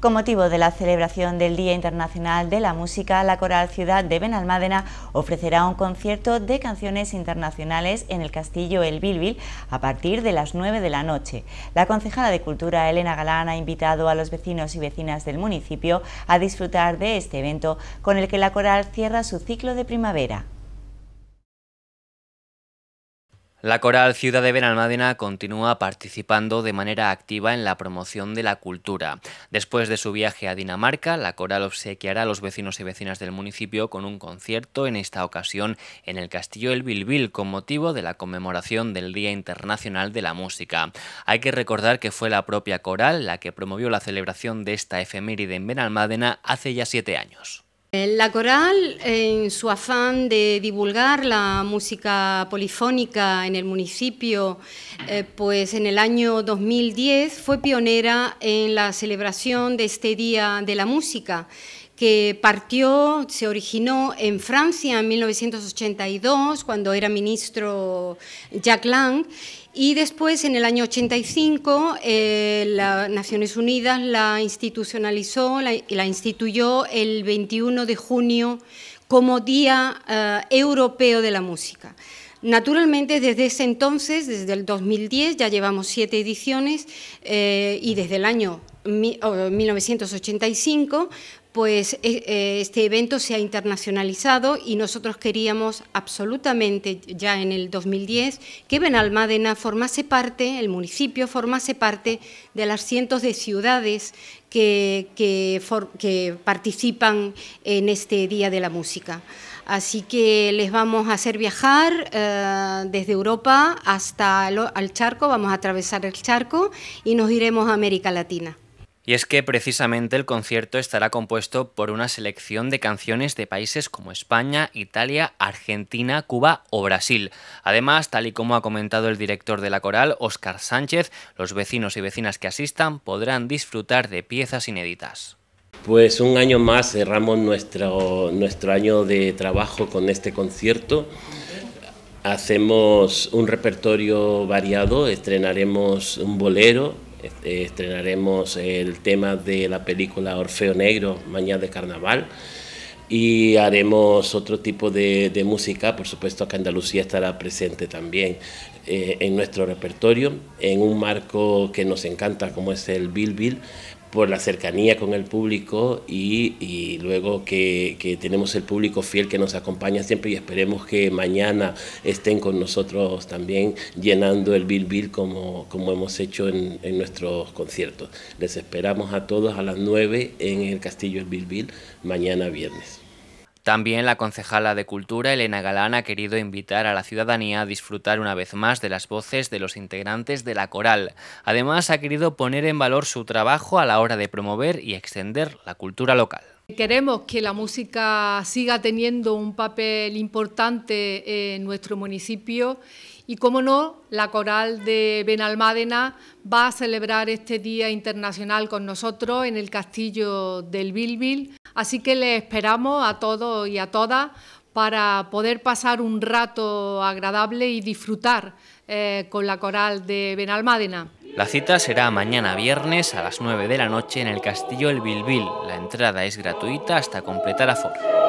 Con motivo de la celebración del Día Internacional de la Música, la Coral Ciudad de Benalmádena ofrecerá un concierto de canciones internacionales en el Castillo El Bilbil a partir de las 9 de la noche. La concejala de Cultura, Elena Galán, ha invitado a los vecinos y vecinas del municipio a disfrutar de este evento con el que la Coral cierra su ciclo de primavera. La Coral Ciudad de Benalmádena continúa participando de manera activa en la promoción de la cultura. Después de su viaje a Dinamarca, la Coral obsequiará a los vecinos y vecinas del municipio con un concierto, en esta ocasión en el Castillo El Bilbil, con motivo de la conmemoración del Día Internacional de la Música. Hay que recordar que fue la propia Coral la que promovió la celebración de esta efeméride en Benalmádena hace ya siete años. La coral, en su afán de divulgar la música polifónica en el municipio, eh, pues en el año 2010 fue pionera en la celebración de este Día de la Música, que partió, se originó en Francia en 1982, cuando era ministro Jacques Lang, y después, en el año 85, eh, las Naciones Unidas la institucionalizó, la, la, instituyó el 21 de junio como Día eh, Europeo de la Música. Naturalmente, desde ese entonces, desde el 2010, ya llevamos siete ediciones eh, y desde el año 1985, pues eh, eh, este evento se ha internacionalizado y nosotros queríamos absolutamente ya en el 2010 que Benalmádena formase parte, el municipio formase parte de las cientos de ciudades que, participan en este Día de la Música. Así que les vamos a hacer viajar eh, desde Europa hasta el charco, vamos a atravesar el charco y nos iremos a América Latina. Y es que precisamente el concierto estará compuesto por una selección de canciones de países como España, Italia, Argentina, Cuba o Brasil. Además, tal y como ha comentado el director de la coral, Óscar Sánchez, los vecinos y vecinas que asistan podrán disfrutar de piezas inéditas. Pues un año más cerramos nuestro, nuestro año de trabajo con este concierto. Hacemos un repertorio variado, estrenaremos un bolero, este, estrenaremos el tema de la película Orfeo Negro, Mañana de Carnaval. Y haremos otro tipo de, música, por supuesto que Andalucía estará presente también eh, en nuestro repertorio, en un marco que nos encanta como es el Bill por la cercanía con el público y, luego que, tenemos el público fiel que nos acompaña siempre y esperemos que mañana estén con nosotros también llenando el Bill Bill como, hemos hecho en, nuestros conciertos. Les esperamos a todos a las 9 en el Castillo del Bilbil mañana viernes. También la concejala de Cultura, Elena Galán, ha querido invitar a la ciudadanía a disfrutar una vez más de las voces de los integrantes de la coral. Además, ha querido poner en valor su trabajo a la hora de promover y extender la cultura local. Queremos que la música siga teniendo un papel importante en nuestro municipio y como no, la coral de Benalmádena va a celebrar este Día Internacional con nosotros en el Castillo del Bilbil. Así que le esperamos a todos y a todas para poder pasar un rato agradable y disfrutar eh, con la coral de Benalmádena. La cita será mañana viernes a las 9 de la noche en el Castillo El Bilbil. La entrada es gratuita hasta completar aforo.